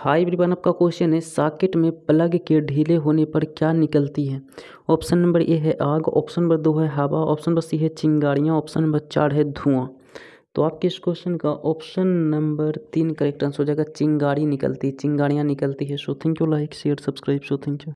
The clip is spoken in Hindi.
हाई एवरीवन आपका क्वेश्चन है साकेट में प्लग के ढीले होने पर क्या निकलती है ऑप्शन नंबर ए है आग ऑप्शन नंबर दो है हवा ऑप्शन नंबर सी है चिंगारियाँ ऑप्शन नंबर चार है धुआं तो आपके इस क्वेश्चन का ऑप्शन नंबर तीन करेक्ट आंसर हो जाएगा चिंगारी निकलती है चिंगारियाँ निकलती है so thank you like share subscribe so thank you